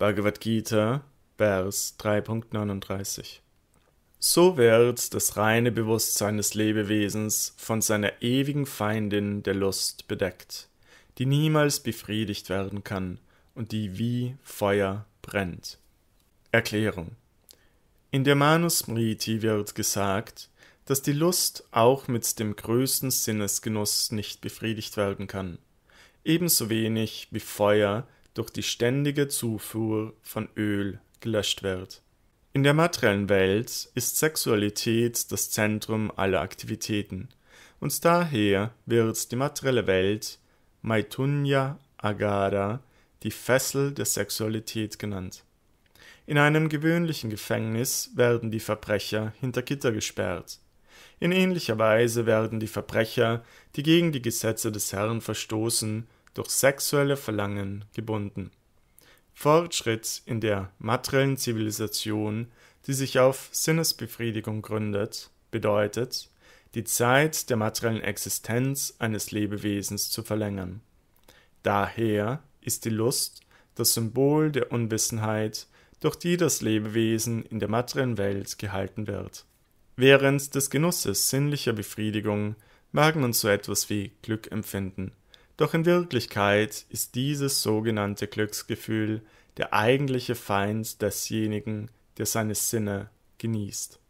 Bhagavad Gita, Vers 3.39. So wird das reine Bewusstsein des Lebewesens von seiner ewigen Feindin der Lust bedeckt, die niemals befriedigt werden kann und die wie Feuer brennt. Erklärung In der Manusmriti wird gesagt, dass die Lust auch mit dem größten Sinnesgenuss nicht befriedigt werden kann, ebenso wenig wie Feuer durch die ständige Zufuhr von Öl gelöscht wird. In der materiellen Welt ist Sexualität das Zentrum aller Aktivitäten, und daher wird die materielle Welt Maitunya Agara, die Fessel der Sexualität genannt. In einem gewöhnlichen Gefängnis werden die Verbrecher hinter Gitter gesperrt. In ähnlicher Weise werden die Verbrecher, die gegen die Gesetze des Herrn verstoßen, durch sexuelle Verlangen gebunden. Fortschritt in der materiellen Zivilisation, die sich auf Sinnesbefriedigung gründet, bedeutet, die Zeit der materiellen Existenz eines Lebewesens zu verlängern. Daher ist die Lust das Symbol der Unwissenheit, durch die das Lebewesen in der materiellen Welt gehalten wird. Während des Genusses sinnlicher Befriedigung mag man so etwas wie Glück empfinden. Doch in Wirklichkeit ist dieses sogenannte Glücksgefühl der eigentliche Feind desjenigen, der seine Sinne genießt